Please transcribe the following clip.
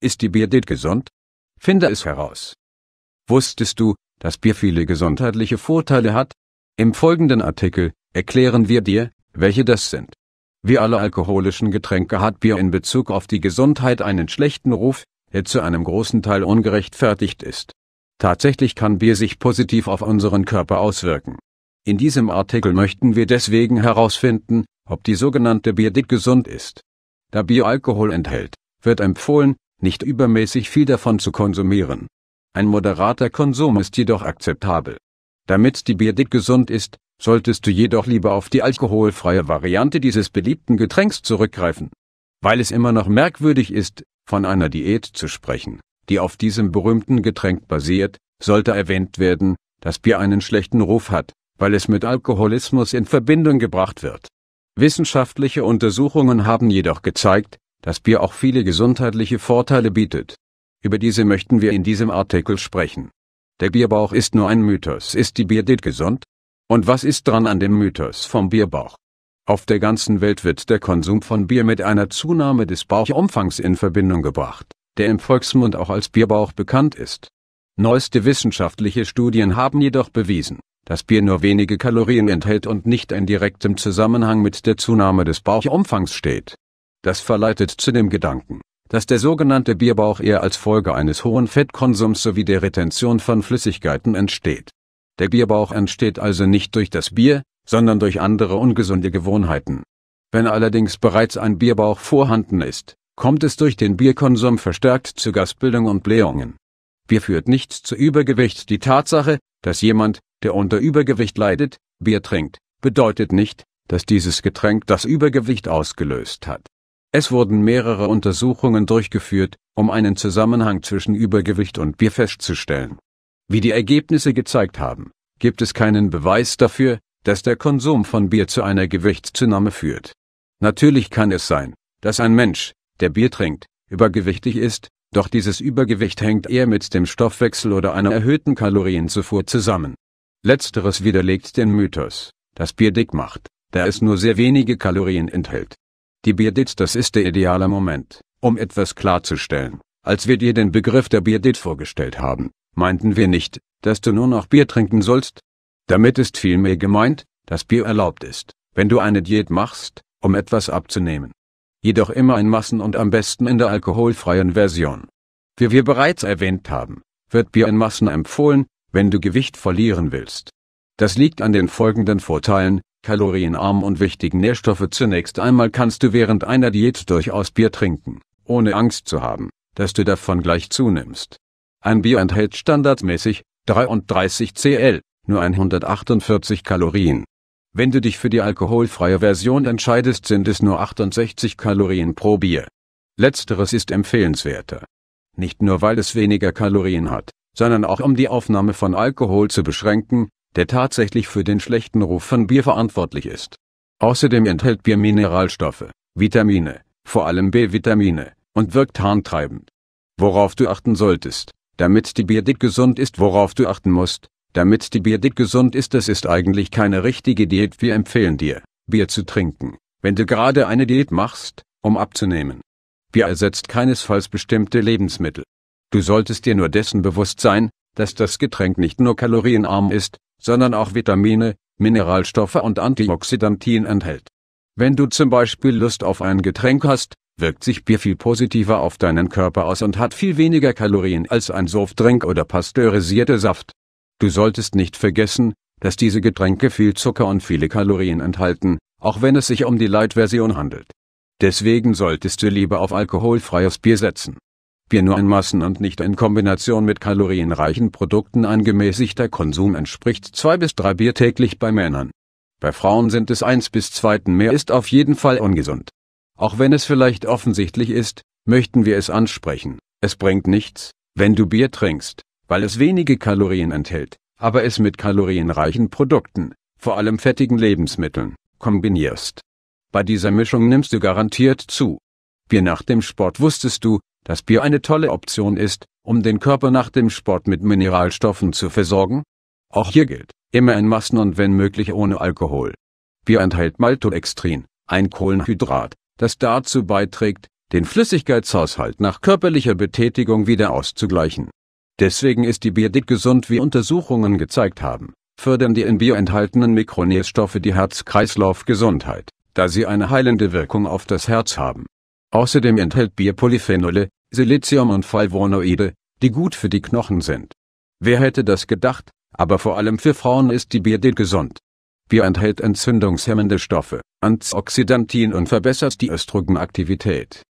Ist die Bierdit gesund? Finde es heraus. Wusstest du, dass Bier viele gesundheitliche Vorteile hat? Im folgenden Artikel erklären wir dir, welche das sind. Wie alle alkoholischen Getränke hat Bier in Bezug auf die Gesundheit einen schlechten Ruf, der zu einem großen Teil ungerechtfertigt ist. Tatsächlich kann Bier sich positiv auf unseren Körper auswirken. In diesem Artikel möchten wir deswegen herausfinden, ob die sogenannte Bierdit gesund ist. Da Bier Alkohol enthält, wird empfohlen, nicht übermäßig viel davon zu konsumieren. Ein moderater Konsum ist jedoch akzeptabel. Damit die Bierdick gesund ist, solltest du jedoch lieber auf die alkoholfreie Variante dieses beliebten Getränks zurückgreifen. Weil es immer noch merkwürdig ist, von einer Diät zu sprechen, die auf diesem berühmten Getränk basiert, sollte erwähnt werden, dass Bier einen schlechten Ruf hat, weil es mit Alkoholismus in Verbindung gebracht wird. Wissenschaftliche Untersuchungen haben jedoch gezeigt, das Bier auch viele gesundheitliche Vorteile bietet. Über diese möchten wir in diesem Artikel sprechen. Der Bierbauch ist nur ein Mythos. Ist die Bierdiät gesund? Und was ist dran an dem Mythos vom Bierbauch? Auf der ganzen Welt wird der Konsum von Bier mit einer Zunahme des Bauchumfangs in Verbindung gebracht, der im Volksmund auch als Bierbauch bekannt ist. Neueste wissenschaftliche Studien haben jedoch bewiesen, dass Bier nur wenige Kalorien enthält und nicht in direktem Zusammenhang mit der Zunahme des Bauchumfangs steht. Das verleitet zu dem Gedanken, dass der sogenannte Bierbauch eher als Folge eines hohen Fettkonsums sowie der Retention von Flüssigkeiten entsteht. Der Bierbauch entsteht also nicht durch das Bier, sondern durch andere ungesunde Gewohnheiten. Wenn allerdings bereits ein Bierbauch vorhanden ist, kommt es durch den Bierkonsum verstärkt zu Gasbildung und Blähungen. Bier führt nicht zu Übergewicht. Die Tatsache, dass jemand, der unter Übergewicht leidet, Bier trinkt, bedeutet nicht, dass dieses Getränk das Übergewicht ausgelöst hat. Es wurden mehrere Untersuchungen durchgeführt, um einen Zusammenhang zwischen Übergewicht und Bier festzustellen. Wie die Ergebnisse gezeigt haben, gibt es keinen Beweis dafür, dass der Konsum von Bier zu einer Gewichtszunahme führt. Natürlich kann es sein, dass ein Mensch, der Bier trinkt, übergewichtig ist, doch dieses Übergewicht hängt eher mit dem Stoffwechsel oder einer erhöhten Kalorienzufuhr zusammen. Letzteres widerlegt den Mythos, dass Bier dick macht, da es nur sehr wenige Kalorien enthält. Die Birdit das ist der ideale Moment, um etwas klarzustellen. Als wir dir den Begriff der Bierdit vorgestellt haben, meinten wir nicht, dass du nur noch Bier trinken sollst. Damit ist vielmehr gemeint, dass Bier erlaubt ist, wenn du eine Diät machst, um etwas abzunehmen. Jedoch immer in Massen und am besten in der alkoholfreien Version. Wie wir bereits erwähnt haben, wird Bier in Massen empfohlen, wenn du Gewicht verlieren willst. Das liegt an den folgenden Vorteilen, kalorienarm und wichtigen Nährstoffe. Zunächst einmal kannst du während einer Diät durchaus Bier trinken, ohne Angst zu haben, dass du davon gleich zunimmst. Ein Bier enthält standardmäßig 33 Cl, nur 148 Kalorien. Wenn du dich für die alkoholfreie Version entscheidest, sind es nur 68 Kalorien pro Bier. Letzteres ist empfehlenswerter. Nicht nur weil es weniger Kalorien hat, sondern auch um die Aufnahme von Alkohol zu beschränken, der tatsächlich für den schlechten Ruf von Bier verantwortlich ist. Außerdem enthält Bier Mineralstoffe, Vitamine, vor allem B-Vitamine, und wirkt harntreibend. Worauf du achten solltest, damit die Bierdick gesund ist, worauf du achten musst, damit die Bierdick gesund ist, das ist eigentlich keine richtige Diät. Wir empfehlen dir, Bier zu trinken, wenn du gerade eine Diät machst, um abzunehmen. Bier ersetzt keinesfalls bestimmte Lebensmittel. Du solltest dir nur dessen bewusst sein, dass das Getränk nicht nur kalorienarm ist, sondern auch Vitamine, Mineralstoffe und Antioxidantien enthält. Wenn du zum Beispiel Lust auf ein Getränk hast, wirkt sich Bier viel positiver auf deinen Körper aus und hat viel weniger Kalorien als ein Softdrink oder pasteurisierter Saft. Du solltest nicht vergessen, dass diese Getränke viel Zucker und viele Kalorien enthalten, auch wenn es sich um die Light-Version handelt. Deswegen solltest du lieber auf alkoholfreies Bier setzen. Bier nur in Massen und nicht in Kombination mit kalorienreichen Produkten ein gemäßigter Konsum entspricht zwei bis drei Bier täglich bei Männern. Bei Frauen sind es eins bis zweiten mehr ist auf jeden Fall ungesund. Auch wenn es vielleicht offensichtlich ist, möchten wir es ansprechen. Es bringt nichts, wenn du Bier trinkst, weil es wenige Kalorien enthält, aber es mit kalorienreichen Produkten, vor allem fettigen Lebensmitteln, kombinierst. Bei dieser Mischung nimmst du garantiert zu. Bier nach dem Sport wusstest du, dass Bier eine tolle Option ist, um den Körper nach dem Sport mit Mineralstoffen zu versorgen? Auch hier gilt, immer in Massen und wenn möglich ohne Alkohol. Bier enthält Maltodextrin, ein Kohlenhydrat, das dazu beiträgt, den Flüssigkeitshaushalt nach körperlicher Betätigung wieder auszugleichen. Deswegen ist die Bierdiät gesund, wie Untersuchungen gezeigt haben, fördern die in Bier enthaltenen Mikronährstoffe die Herz-Kreislauf-Gesundheit, da sie eine heilende Wirkung auf das Herz haben. Außerdem enthält Bier Polyphenole, Silizium und Flavonoide, die gut für die Knochen sind. Wer hätte das gedacht, aber vor allem für Frauen ist die Bierde gesund. Bier enthält entzündungshemmende Stoffe, Antioxidantin und verbessert die Östrogenaktivität.